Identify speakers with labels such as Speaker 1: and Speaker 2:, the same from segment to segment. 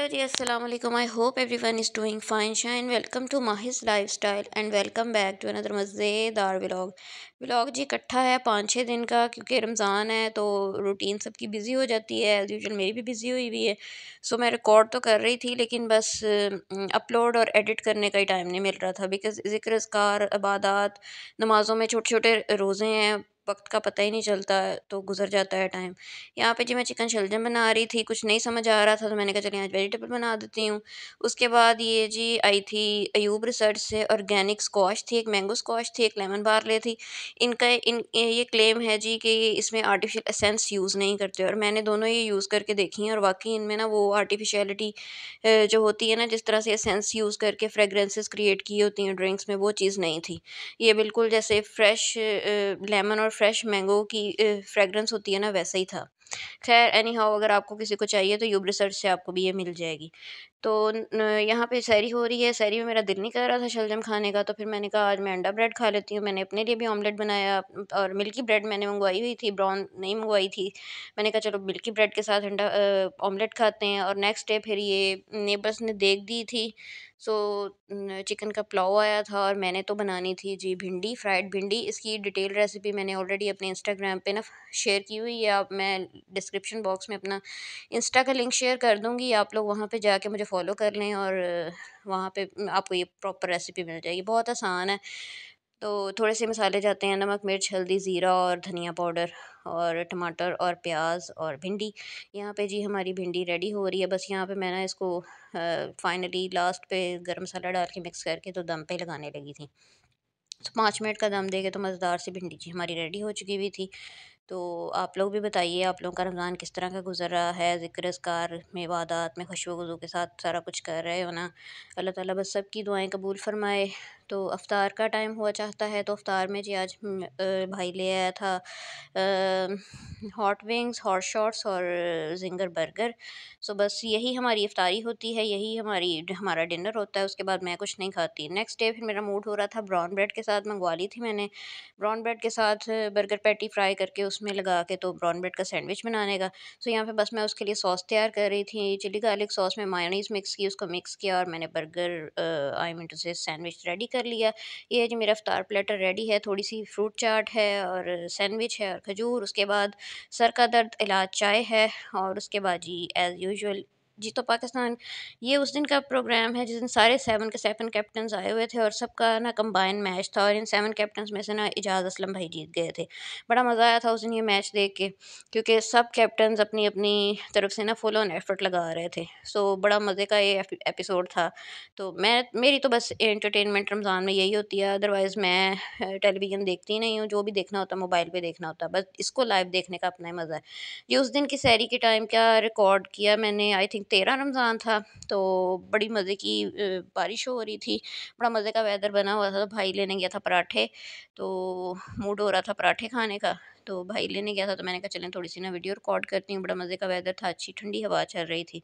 Speaker 1: Hello जी अस्सलाम वालेकुम I hope everyone is doing fine shine welcome to Mahi's lifestyle and welcome back to another मज़ेदार vlog vlog जी इकट्ठा है पाँच छः दिन का क्योंकि रमज़ान है तो रूटीन सबकी बिज़ी हो जाती है एज़ यूजल मेरी भी बिज़ी हुई हुई है सो मैं रिकॉर्ड तो कर रही थी लेकिन बस अपलोड और एडिट करने का ही टाइम नहीं मिल रहा था बिकॉज़ ज़िक्र इसकार इबादत नमाज़ों में छोटे छोटे रोज़े हैं वक्त का पता ही नहीं चलता तो गुजर जाता है टाइम यहाँ पे जी मैं चिकन शलजम बना रही थी कुछ नहीं समझ आ रहा था तो मैंने कहा चलिए आज वेजिटेबल बना देती हूँ उसके बाद ये जी आई थी अयूब रिसर्च से ऑर्गेनिक स्कॉश थी एक मैंगो स्कॉश थी एक लेमन बार ले थी इनका इन ये क्लेम है जी कि इसमें आर्टिफिशियल एसेंस यूज़ नहीं करते और मैंने दोनों ये यूज़ करके देखी हैं और वाकई इनमें ना वो आर्टिफिशलिटी जो होती है ना जिस तरह से एसेंस यूज़ करके फ्रेगरेंसेस क्रिएट की होती हैं ड्रिंक्स में वो चीज़ नहीं थी ये बिल्कुल जैसे फ्रेश लेमन और फ्रेश मैंगो की फ्रेगरेंस होती है ना वैसा ही था खैर एनी हाउ अगर आपको किसी को चाहिए तो यूब रिसर्च से आपको भी ये मिल जाएगी तो यहाँ पे सैरी हो रही है सैरी में मेरा दिल नहीं कर रहा था शलजम खाने का तो फिर मैंने कहा आज मैं अंडा ब्रेड खा लेती हूँ मैंने अपने लिए भी ऑमलेट बनाया और मिल्की ब्रेड मैंने मंगवाई हुई थी ब्राउन नहीं मंगवाई थी मैंने कहा चलो मिल्की ब्रेड के साथ अंडा ऑमलेट खाते हैं और नेक्स्ट डे फिर ये नेबर्स ने देख दी थी सो चिकन का पुलाव आया था और मैंने तो बनानी थी जी भिंडी फ्राइड भिंडी इसकी डिटेल रेसिपी मैंने ऑलरेडी अपने इंस्टाग्राम पर ना शेयर की हुई है आप मैं डिस्क्रिप्शन बॉक्स में अपना इंस्टा का लिंक शेयर कर दूँगी आप लोग वहाँ पे जाके मुझे फॉलो कर लें और वहाँ पे आपको ये प्रॉपर रेसिपी मिल जाएगी बहुत आसान है तो थोड़े से मसाले जाते हैं नमक मिर्च हल्दी ज़ीरा और धनिया पाउडर और टमाटर और प्याज और भिंडी यहाँ पे जी हमारी भिंडी रेडी हो रही है बस यहाँ पे मैं ना इसको फाइनली लास्ट पे गरम मसाला डाल के मिक्स करके तो दम पे लगाने लगी थी तो पाँच मिनट का दम देके तो मज़ेदार सी भिंडी जी हमारी रेडी हो चुकी हुई थी तो आप लोग भी बताइए आप लोगों का रमज़ान किस तरह का गुजर रहा है ज़िक्र अज़कार में वादात में खुशो के साथ सारा कुछ कर रहे हो ना अल्लाह ताला बस सब की दुआएं कबूल फरमाए तो अफ्तार का टाइम हुआ चाहता है तो अफ्तार में जी आज भाई ले आया था हॉट विंग्स हॉट शॉट्स और जिंगर बर्गर सो बस यही हमारी अफ्तारी होती है यही हमारी हमारा डिनर होता है उसके बाद मैं कुछ नहीं खाती नेक्स्ट डे फिर मेरा मूड हो रहा था ब्राउन ब्रेड के साथ मंगवा ली थी मैंने ब्राउन ब्रेड के साथ बर्गर पैटी फ्राई करके उस उसमें लगा के तो ब्राउन ब्रेड का सैंडविच बनाने का सो तो यहाँ पे बस मैं उसके लिए सॉस तैयार कर रही थी चिली गार्लिक सॉस में मायोनीस मिक्स की उसको मिक्स किया और मैंने बर्गर आई मीन टू से सैंडविच रेडी कर लिया ये जो जी मेरा अफ्तार प्लेटर रेडी है थोड़ी सी फ्रूट चाट है और सैंडविच है और खजूर उसके बाद सर का दर्द इलाज चाय है और उसके बाद जी एज़ यूजल जीतो पाकिस्तान ये उस दिन का प्रोग्राम है जिस दिन सारे सेवन के सेवन कैप्टन आए हुए थे और सबका ना कंबाइन मैच था और इन सेवन कैप्टन में से ना एजाज असलम भाई जीत गए थे बड़ा मज़ा आया था उस दिन ये मैच देख के क्योंकि सब कैप्टन अपनी अपनी तरफ से ना फुल ऑन एफर्ट लगा रहे थे सो बड़ा मज़े का ये एपिसोड था तो मैं मेरी तो बस इंटरटेनमेंट रमज़ान में यही होती है अदरवाइज़ मैं टेलीविज़न देखती नहीं हूँ जो भी देखना होता है मोबाइल पर देखना होता है बस इसको लाइव देखने का अपना ही मज़ा है ये उस दिन की सैरी के टाइम क्या रिकॉर्ड किया मैंने आई थिंक तेरह रमज़ान था तो बड़ी मज़े की बारिश हो रही थी बड़ा मज़े का वेदर बना हुआ था तो भाई लेने गया था पराठे तो मूड हो रहा था पराठे खाने का तो भाई लेने गया था तो मैंने कहा चलें थोड़ी सी ना वीडियो रिकॉर्ड करती हूँ बड़ा मज़े का वेदर था अच्छी ठंडी हवा चल रही थी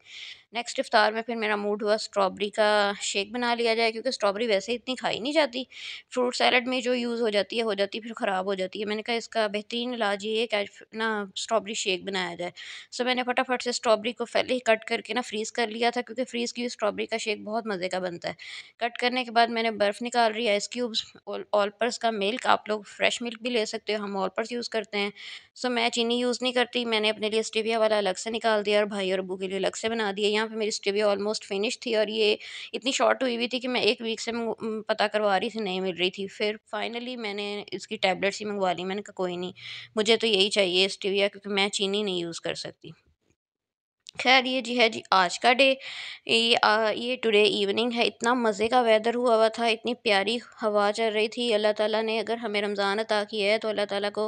Speaker 1: नेक्स्ट इफ्तार में फिर मेरा मूड हुआ स्ट्रॉबेरी का शेक बना लिया जाए क्योंकि स्ट्रॉबेरी वैसे इतनी खाई नहीं जाती फ्रूट सैलड में जो यूज़ हो जाती है हो जाती है फिर ख़राब हो जाती है मैंने कहा इसका बेहतरीन इलाज ये है कि ना स्ट्रॉबेरी शेक बनाया जाए सो मैंने फटाफट से स्ट्रॉबेरी को पहले ही कट करके ना फ्रीज़ कर लिया था क्योंकि फ्रीज़ की स्ट्रॉबेरी का शेक बहुत मज़े का बनता है कट करने के बाद मैंने बर्फ़ निकाल रही आइस क्यूब्स ऑलपर्स का मिल्क आप लोग फ्रेश मिल्क भी ले सकते हो हम ऑलपर्स यूज़ कर करते हैं सो मैं चीनी यूज़ नहीं करती मैंने अपने लिए स्टेविया वाला अलग से निकाल दिया और भाई और अबू के लिए अलग से बना दिया यहाँ पर मेरी स्टेविया ऑलमोस्ट फिनिश थी और ये इतनी शॉर्ट हुई हुई थी कि मैं एक वीक से पता करवा रही थी नहीं मिल रही थी फिर फाइनली मैंने इसकी टैबलेट्स ही मंगवा ली मैंने कहा कोई नहीं मुझे तो यही चाहिए स्टिविया क्योंकि मैं चीनी नहीं यूज़ कर सकती खैर ये जी है जी आज का डे ये आ, ये टुडे इवनिंग है इतना मज़े का वेदर हुआ हुआ था इतनी प्यारी हवा चल रही थी अल्लाह ताला ने अगर हमें रमज़ान अता किया है तो अल्लाह ताला को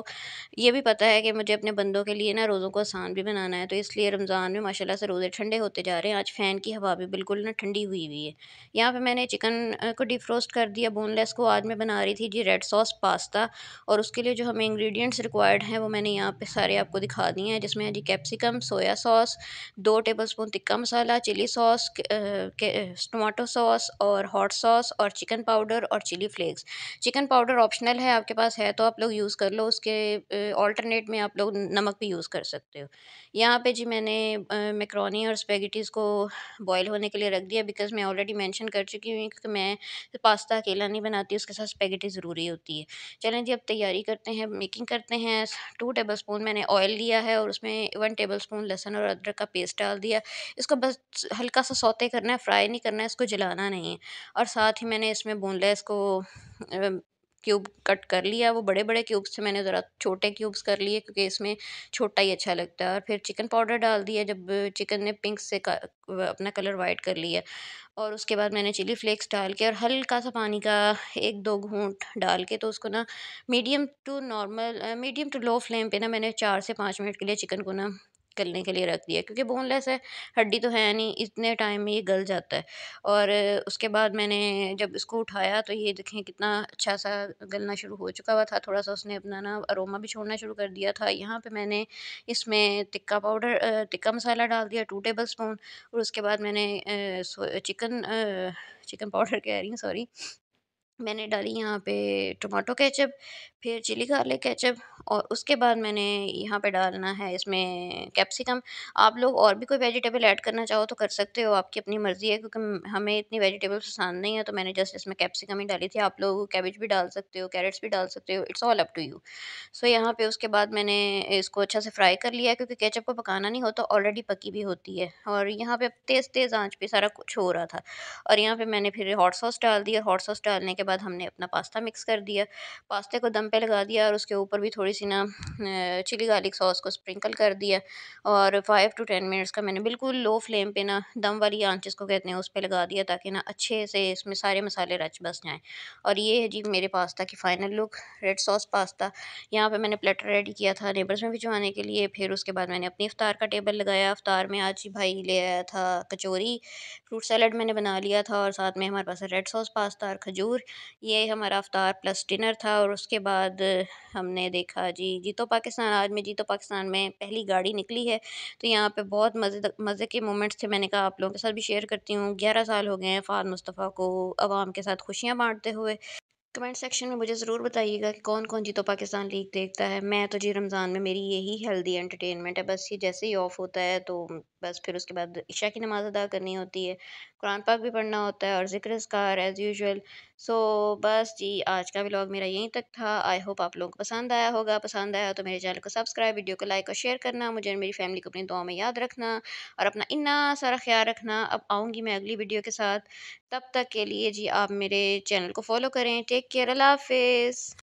Speaker 1: ये भी पता है कि मुझे अपने बंदों के लिए ना रोज़ों को आसान भी बनाना है तो इसलिए रमज़ान में माशाल्लाह से रोज़े ठंडे होते जा रहे हैं आज फ़ैन की हवा भी बिल्कुल ना ठंडी हुई हुई है यहाँ पर मैंने चिकन को डिफ्रोस्ट कर दिया बोनलेस को आज मैं बना रही थी जी रेड सॉस पास्ता और उसके लिए जो हमें इंग्रेडिएंट्स रिक्वायर्ड हैं वो मैंने यहाँ पर सारे आपको दिखा दिए हैं जिसमें है जी कैप्सिकम सोया सॉस दो tablespoon tikka masala chilli sauce tomato sauce और हॉट सॉस और चिकन पाउडर और chilli flakes chicken powder optional है आपके पास है तो आप लोग यूज़ कर लो उसके ऑल्टरनेट में आप लोग नमक भी यूज़ कर सकते हो यहाँ पे जी मैंने मैक्रोनी और स्पेगेटीज़ को बॉयल होने के लिए रख दिया बिकॉज़ मैं ऑलरेडी मैंशन कर चुकी हूँ क्योंकि मैं पास्ता अकेला नहीं बनाती उसके साथ स्पेगेटी ज़रूरी होती है चलें जी अब तैयारी करते हैं मेकिंग करते हैं टू टेबल स्पून मैंने ऑयल लिया है और उसमें वन टेबल स्पून लहसुन और अदरक का पेस्ट पेस्ट डाल दिया इसको बस हल्का सा सौते करना है फ्राई नहीं करना है इसको जलाना नहीं है और साथ ही मैंने इसमें बोनलेस को क्यूब कट कर लिया वो बड़े बड़े क्यूब्स से मैंने ज़रा छोटे क्यूब्स कर लिए क्योंकि इसमें छोटा ही अच्छा लगता है और फिर चिकन पाउडर डाल दिया जब चिकन ने पिंक से अपना कलर वाइट कर लिया और उसके बाद मैंने चिली फ्लेक्स डाल के और हल्का सा पानी का एक दो घूंट डाल के तो उसको ना medium to normal medium to low flame पे ना मैंने चार से पाँच मिनट के लिए चिकन को ना गलने के लिए रख दिया क्योंकि बोनलेस है हड्डी तो है नहीं इतने टाइम में ये गल जाता है और उसके बाद मैंने जब इसको उठाया तो ये देखें कितना अच्छा सा गलना शुरू हो चुका हुआ था थोड़ा सा उसने अपना ना अरोमा भी छोड़ना शुरू कर दिया था यहाँ पे मैंने इसमें टिक्का पाउडर टिक्का मसाला डाल दिया टू टेबल स्पून और उसके बाद मैंने चिकन चिकन पाउडर कह रही हूँ सॉरी मैंने डाली यहाँ पे टमाटो केचप फिर चिली गार्लिक केचप और उसके बाद मैंने यहाँ पे डालना है इसमें कैप्सिकम आप लोग और भी कोई वेजिटेबल ऐड करना चाहो तो कर सकते हो आपकी अपनी मर्ज़ी है क्योंकि हमें इतनी वेजिटेबल्स पसंद नहीं है तो मैंने जस्ट इसमें कैप्सिकम ही डाली थी आप लोग कैबेज भी डाल सकते हो कैरेट्स भी डाल सकते हो it's all up to you so यहाँ पर उसके बाद मैंने इसको अच्छा से फ्राई कर लिया क्योंकि केचप को पकाना नहीं होता तो ऑलरेडी पकी भी होती है और यहाँ पर तेज़ तेज़ आँच पर सारा कुछ हो रहा था और यहाँ पर मैंने फिर हॉट सॉस डाल दी और हॉट सॉस डालने के बाद हमने अपना पास्ता मिक्स कर दिया पास्ते को दम पे लगा दिया और उसके ऊपर भी थोड़ी सी ना चिली गार्लिक सॉस को स्प्रिंकल कर दिया और फाइव टू टेन मिनट्स का मैंने बिल्कुल लो फ्लेम पे ना दम वाली आंच जिसको कहते हैं उस पर लगा दिया ताकि ना अच्छे से इसमें सारे मसाले रच बस जाएँ और ये है जी मेरे पास्ता की final look red sauce pasta यहाँ पर मैंने प्लेटर रेडी किया था नेबर्स में भिजवाने के लिए फिर उसके बाद मैंने अपनी अफ्तार का टेबल लगाया अफ्तार में आज ही भाई ले आया था कचोरी फ्रूट सैलड मैंने बना लिया था और साथ में हमारे पास रेड सॉस पास्ता और खजूर ये हमारा अफ्तार प्लस डिनर था और उसके बाद हमने देखा जी जीतो पाकिस्तान आज में जीतो पाकिस्तान में पहली गाड़ी निकली है तो यहाँ पे बहुत मज़े मज़े के मोमेंट्स थे मैंने कहा आप लोगों के साथ भी शेयर करती हूँ ग्यारह साल हो गए हैं फ़ाद मुस्तफ़ा को आवाम के साथ खुशियाँ बाँटते हुए कमेंट सेक्शन में मुझे ज़रूर बताइएगा कि कौन कौन जी तो पाकिस्तान लीग देखता है मैं तो जी रमज़ान में मेरी यही हेल्दी एंटरटेनमेंट है बस ये जैसे ही ऑफ होता है तो बस फिर उसके बाद इशा की नमाज़ अदा करनी होती है कुरान पाक भी पढ़ना होता है और जिक्र इसकार एज़ यूजल सो बस जी आज का व्लॉग मेरा यहीं तक था आई होप आप लोगों को पसंद आया होगा पसंद आया तो मेरे चैनल को सब्सक्राइब वीडियो को लाइक और शेयर करना मुझे मेरी फैमिली को अपनी दुआ में याद रखना और अपना इन्ना सारा ख्याल रखना अब आऊँगी मैं अगली वीडियो के साथ तब तक के लिए जी आप मेरे चैनल को फॉलो करें टेक quiere la fez.